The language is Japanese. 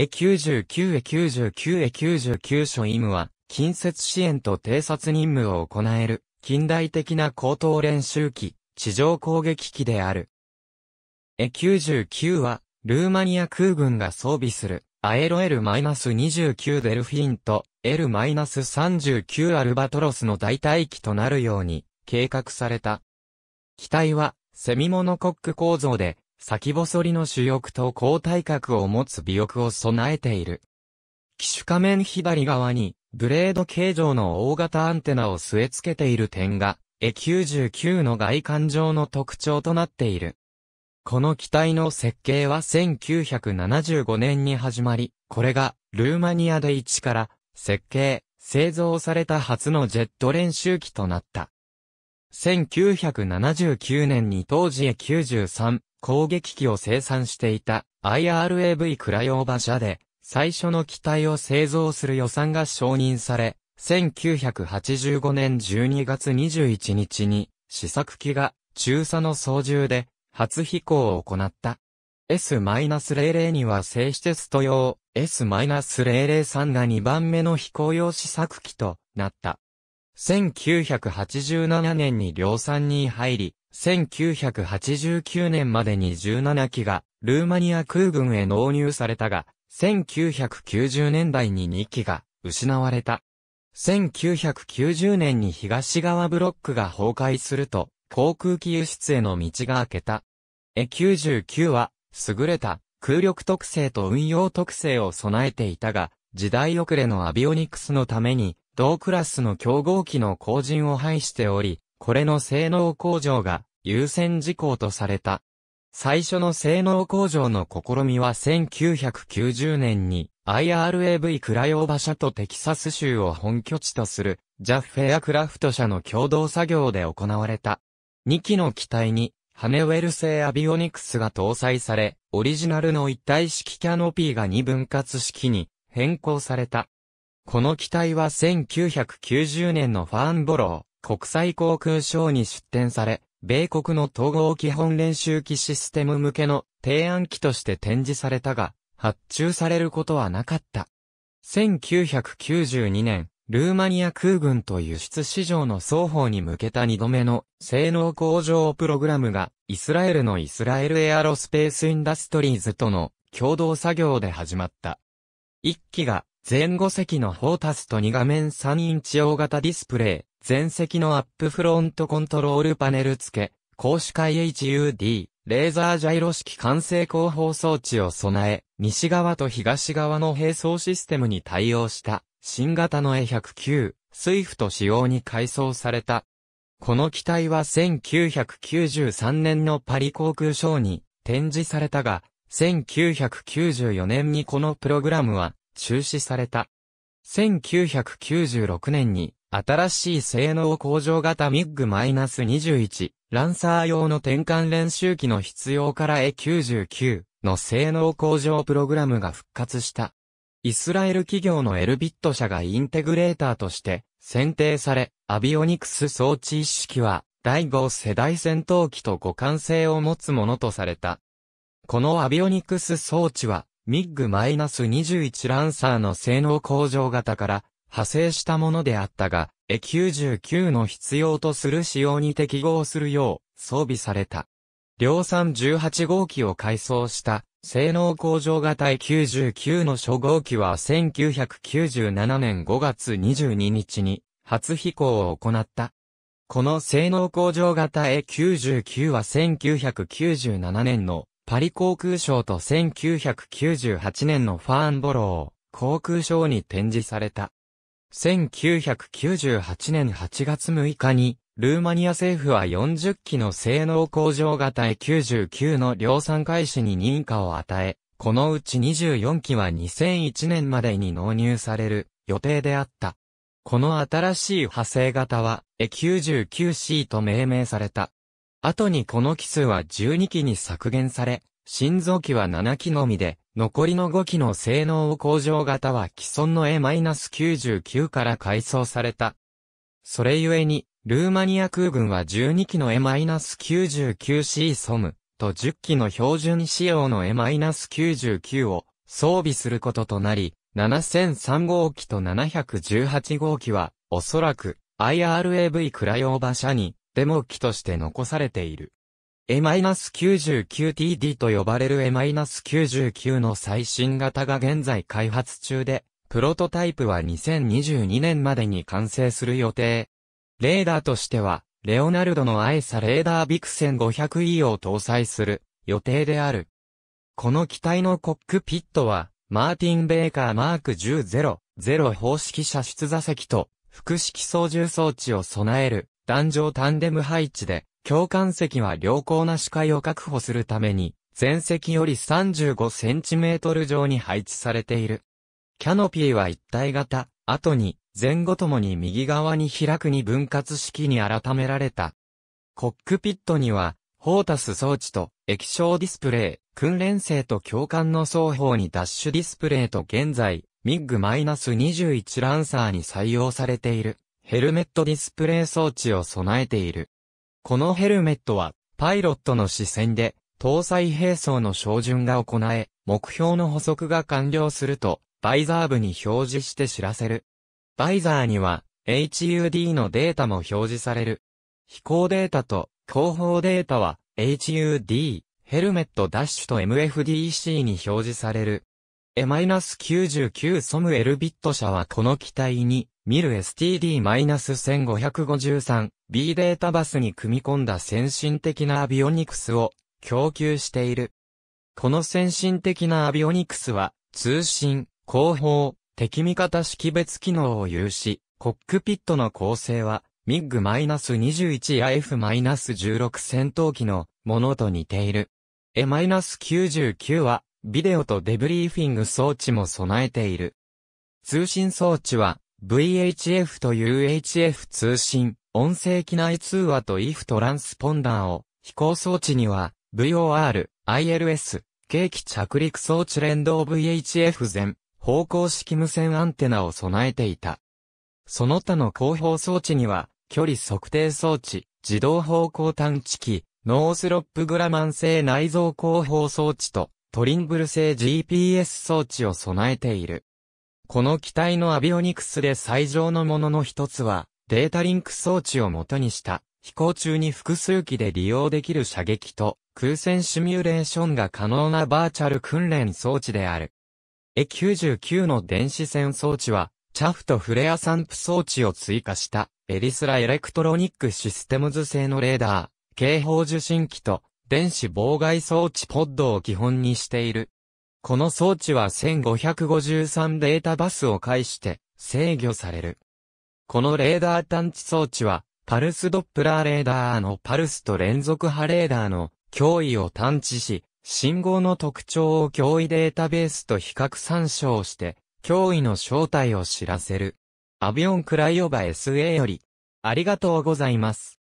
エ99エ99エ99所イムは、近接支援と偵察任務を行える、近代的な高等練習機、地上攻撃機である。エ99は、ルーマニア空軍が装備する、アエロ L-29 デルフィンと L-39 アルバトロスの代替機となるように計画された。機体はセミモノコック構造で先細りの主翼と交代格を持つ尾翼を備えている。機種仮面左側に、ブレード形状の大型アンテナを据え付けている点が、A99 の外観上の特徴となっている。この機体の設計は1975年に始まり、これがルーマニアで一から設計、製造された初のジェット練習機となった。1979年に当時 A93 攻撃機を生産していた IRAV クラヨーバ社で最初の機体を製造する予算が承認され、1985年12月21日に試作機が中佐の操縦で初飛行を行った。S-00 には静止テスト用 S-003 が2番目の飛行用試作機となった。1987年に量産に入り、1989年までに17機がルーマニア空軍へ納入されたが、1990年代に2機が失われた。1990年に東側ブロックが崩壊すると、航空機輸出への道が開けた。a 9 9は、優れた空力特性と運用特性を備えていたが、時代遅れのアビオニクスのために、同クラスの競合機の後陣を排しており、これの性能向上が優先事項とされた。最初の性能向上の試みは1990年に IRAV クライオバ社とテキサス州を本拠地とするジャ・フェアクラフト社の共同作業で行われた。2機の機体にハネウェル製アビオニクスが搭載され、オリジナルの一体式キャノピーが2分割式に変更された。この機体は1990年のファンボロー。国際航空ショーに出展され、米国の統合基本練習機システム向けの提案機として展示されたが、発注されることはなかった。1992年、ルーマニア空軍と輸出市場の双方に向けた2度目の性能向上プログラムが、イスラエルのイスラエルエアロスペースインダストリーズとの共同作業で始まった。1機が前後席のフォータスと2画面3インチ大型ディスプレイ、全席のアップフロントコントロールパネル付け、公主会 HUD、レーザージャイロ式完成広報装置を備え、西側と東側の並走システムに対応した、新型の A109、スイフト仕様に改装された。この機体は1993年のパリ航空ショーに展示されたが、1994年にこのプログラムは中止された。1996年に新しい性能向上型ミッグ -21、ランサー用の転換練習機の必要から A99 の性能向上プログラムが復活した。イスラエル企業のエルビット社がインテグレーターとして選定され、アビオニクス装置一式は第5世代戦闘機と互換性を持つものとされた。このアビオニクス装置は、ミッグ -21 ランサーの性能向上型から派生したものであったが、a 9 9の必要とする仕様に適合するよう装備された。量産18号機を改装した性能向上型 a 9 9の初号機は1997年5月22日に初飛行を行った。この性能向上型 A99 は1997年のパリ航空ーと1998年のファーンボロー航空ーに展示された。1998年8月6日に、ルーマニア政府は40機の性能向上型 a 9 9の量産開始に認可を与え、このうち24機は2001年までに納入される予定であった。この新しい派生型は a 9 9 c と命名された。後にこの機数は12機に削減され、新造機は7機のみで、残りの5機の性能を向上型は既存の A-99 から改装された。それゆえに、ルーマニア空軍は12機の A-99C ソムと10機の標準仕様の A-99 を装備することとなり、7003号機と718号機は、おそらく IRAV クラヨーバ社にデモ機として残されている。A-99TD と呼ばれる A-99 の最新型が現在開発中で、プロトタイプは2022年までに完成する予定。レーダーとしては、レオナルドのアエサレーダービクセン 500E を搭載する予定である。この機体のコックピットは、マーティン・ベーカーマーク10-0-0方式射出座席と、複式操縦装置を備える、壇上タンデム配置で、共感席は良好な視界を確保するために、前席より35センチメートル上に配置されている。キャノピーは一体型、後に、前後ともに右側に開くに分割式に改められた。コックピットには、ホータス装置と液晶ディスプレイ、訓練生と教官の双方にダッシュディスプレイと現在、ミッグ -21 ランサーに採用されている、ヘルメットディスプレイ装置を備えている。このヘルメットは、パイロットの視線で、搭載兵装の照準が行え、目標の補足が完了すると、バイザー部に表示して知らせる。バイザーには、HUD のデータも表示される。飛行データと後方データは HUD、ヘルメットダッシュと MFDC に表示される。E-99 ソムエルビット社はこの機体に、ミル STD-1553B データバスに組み込んだ先進的なアビオニクスを供給している。この先進的なアビオニクスは、通信、広報、敵味方識別機能を有し、コックピットの構成は、MiG-21 や F-16 戦闘機のものと似ている。E-99 は、ビデオとデブリーフィング装置も備えている。通信装置は、VHF と UHF 通信、音声機内通話と IF トランスポンダーを、飛行装置には、VOR、ILS、軽機着陸装置連動 VHF 全、方向式無線アンテナを備えていた。その他の後方装置には、距離測定装置、自動方向探知機、ノースロップグラマン製内蔵後方装置と、トリンブル製 GPS 装置を備えている。この機体のアビオニクスで最上のものの一つは、データリンク装置を元にした、飛行中に複数機で利用できる射撃と、空戦シミュレーションが可能なバーチャル訓練装置である。a 9 9の電子戦装置は、チャフとフレア散布装置を追加した、エリスラエレクトロニックシステムズ製のレーダー、警報受信機と、電子妨害装置ポッドを基本にしている。この装置は1553データバスを介して制御される。このレーダー探知装置は、パルスドップラーレーダーのパルスと連続波レーダーの脅威を探知し、信号の特徴を脅威データベースと比較参照して、脅威の正体を知らせる。アビオンクライオバ SA より、ありがとうございます。